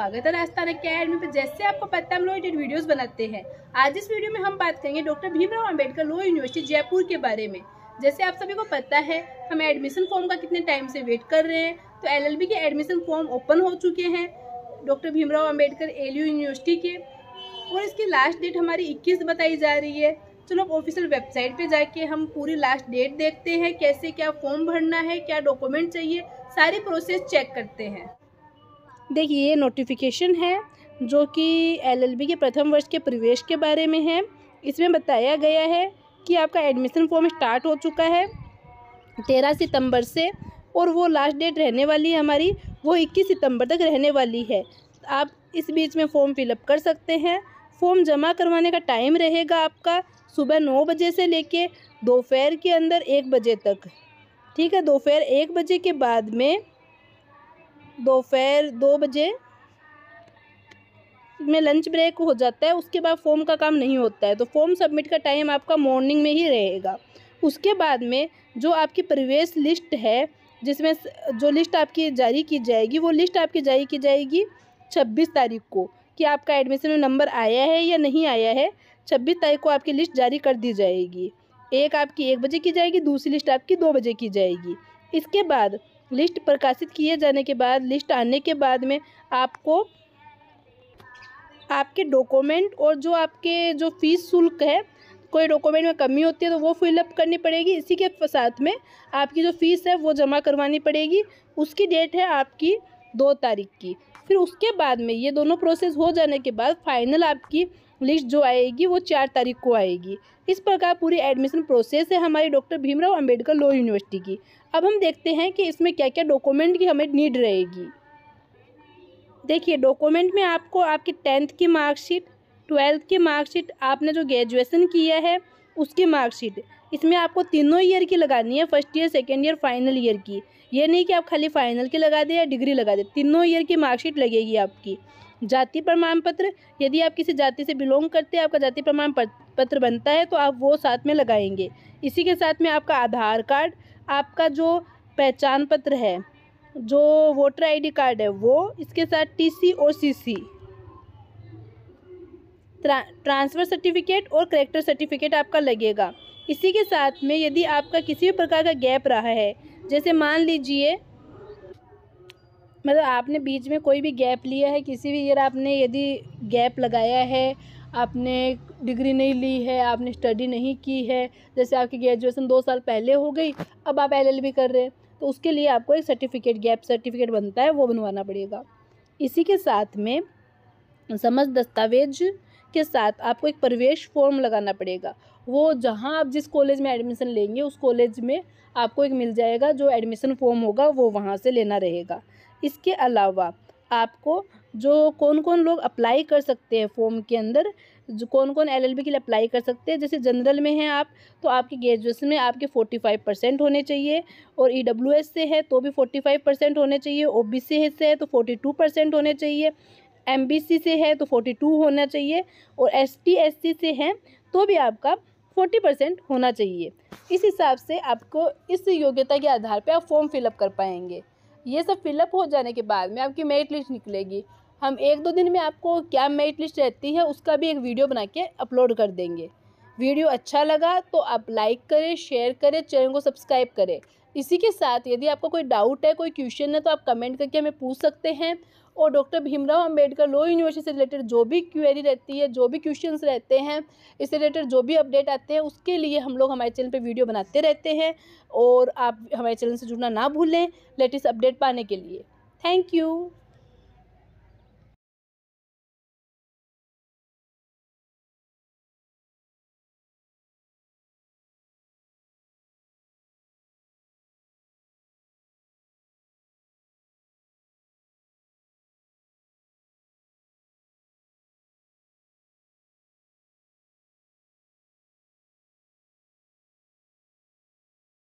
स्वागत तो है राजस्थान अकेडमी पर जैसे आपको पता हम लोग एडिट वीडियोस बनाते हैं आज इस वीडियो में हम बात करेंगे doctor Bhimrao Ambedkar law university Jaipur के बारे में जैसे आप सभी को पता है हम एडमिशन फॉर्म का कितने टाइम से वेट कर रहे हैं तो एल के एडमिशन फॉर्म ओपन हो चुके हैं doctor Bhimrao Ambedkar L university के और इसकी लास्ट डेट हमारी इक्कीस बताई जा रही है चलो अब ऑफिशियल वेबसाइट पे जाके हम पूरी लास्ट डेट देखते हैं कैसे क्या फॉर्म भरना है क्या डॉक्यूमेंट चाहिए सारी प्रोसेस चेक करते हैं देखिए ये नोटिफिकेशन है जो कि एलएलबी के प्रथम वर्ष के प्रवेश के बारे में है इसमें बताया गया है कि आपका एडमिशन फॉर्म स्टार्ट हो चुका है तेरह सितंबर से और वो लास्ट डेट रहने वाली है हमारी वो इक्कीस सितंबर तक रहने वाली है आप इस बीच में फ़ॉर्म फिलअप कर सकते हैं फॉर्म जमा करवाने का टाइम रहेगा आपका सुबह नौ बजे से लेके दोपहर के अंदर एक बजे तक ठीक है दोपहर एक बजे के बाद में दोपहर दो बजे में लंच ब्रेक हो जाता है उसके बाद फॉर्म का काम नहीं होता है तो फॉर्म सबमिट का टाइम आपका मॉर्निंग में ही रहेगा उसके बाद में जो आपकी प्रवेश लिस्ट है जिसमें जो लिस्ट आपकी जारी की जाएगी वो लिस्ट आपकी जारी की जाएगी छब्बीस तारीख को कि आपका एडमिशन में नंबर आया है या नहीं आया है छब्बीस तारीख को आपकी लिस्ट जारी कर दी जाएगी एक आपकी एक बजे की जाएगी दूसरी लिस्ट आपकी दो बजे की जाएगी इसके बाद लिस्ट प्रकाशित किए जाने के बाद लिस्ट आने के बाद में आपको आपके डॉक्यूमेंट और जो आपके जो फीस शुल्क है कोई डॉक्यूमेंट में कमी होती है तो वो फिलअप करनी पड़ेगी इसी के साथ में आपकी जो फ़ीस है वो जमा करवानी पड़ेगी उसकी डेट है आपकी दो तारीख की फिर उसके बाद में ये दोनों प्रोसेस हो जाने के बाद फाइनल आपकी लिस्ट जो आएगी वो चार तारीख को आएगी इस प्रकार पूरी एडमिशन प्रोसेस है हमारे doctor Bhimrao Ambedkar law university की अब हम देखते हैं कि इसमें क्या क्या डॉक्यूमेंट की हमें नीड रहेगी देखिए डॉक्यूमेंट में आपको आपकी टेंथ की मार्कशीट ट्वेल्थ की मार्कशीट आपने जो ग्रेजुएसन किया है उसकी मार्कशीट इसमें आपको तीनों ईयर की लगानी है first year second year final year की ये नहीं कि आप खाली फाइनल की लगा दें या डिग्री लगा दें तीनों ईयर की मार्कशीट लगेगी आपकी जाति प्रमाण पत्र यदि आप किसी जाति से बिलोंग करते हैं आपका जाति प्रमाण पत्र बनता है तो आप वो साथ में लगाएंगे इसी के साथ में आपका आधार कार्ड आपका जो पहचान पत्र है जो वोटर आईडी कार्ड है वो इसके साथ टीसी और सीसी ट्रांसफ़र सर्टिफिकेट और करेक्टर सर्टिफिकेट आपका लगेगा इसी के साथ में यदि आपका किसी भी प्रकार का गैप रहा है जैसे मान लीजिए मतलब आपने बीच में कोई भी गैप लिया है किसी भी ईयर आपने यदि गैप लगाया है आपने डिग्री नहीं ली है आपने स्टडी नहीं की है जैसे आपकी ग्रेजुएसन दो साल पहले हो गई अब आप एल कर रहे हैं तो उसके लिए आपको एक सर्टिफिकेट गैप सर्टिफिकेट बनता है वो बनवाना पड़ेगा इसी के साथ में समझ दस्तावेज के साथ आपको एक प्रवेश फॉर्म लगाना पड़ेगा वो जहाँ आप जिस कॉलेज में एडमिशन लेंगे उस कॉलेज में आपको एक मिल जाएगा जो एडमिशन फॉर्म होगा वो वहाँ से लेना रहेगा इसके अलावा आपको जो कौन कौन लोग अप्लाई कर सकते हैं फॉर्म के अंदर जो कौन कौन एलएलबी के लिए अप्लाई कर सकते हैं जैसे जनरल में हैं आप तो आपकी ग्रेजुएशन में आपके फोर्टी फाइव परसेंट होने चाहिए और ईडब्ल्यूएस e से है तो भी फोर्टी फाइव परसेंट होने चाहिए ओबीसी से है तो फोर्टी टू परसेंट होने चाहिए एमबीसी से है तो फोर्टी टू होना चाहिए और एस सी से है तो भी आपका फोर्टी परसेंट होना चाहिए इस हिसाब से आपको इस योग्यता के आधार पर आप फॉर्म फिलअप कर पाएंगे ये सब फिलअप हो जाने के बाद में आपकी मेरिट लिस्ट निकलेगी हम एक दो दिन में आपको क्या मेरिट लिस्ट रहती है उसका भी एक वीडियो बना के अपलोड कर देंगे वीडियो अच्छा लगा तो आप लाइक करें शेयर करें चैनल को सब्सक्राइब करें इसी के साथ यदि आपको कोई डाउट है कोई क्वेश्चन है तो आप कमेंट करके हमें पूछ सकते हैं और doctor Bhimrao Ambedkar law university से रिलेटेड जो भी क्वेरी रहती है जो भी क्वेश्चन रहते हैं इससे रिलेटेड जो भी अपडेट आते हैं उसके लिए हम लोग हमारे चैनल पर वीडियो बनाते रहते हैं और आप हमारे चैनल से जुड़ना ना भूलें लेटेस्ट अपडेट पाने के लिए थैंक यू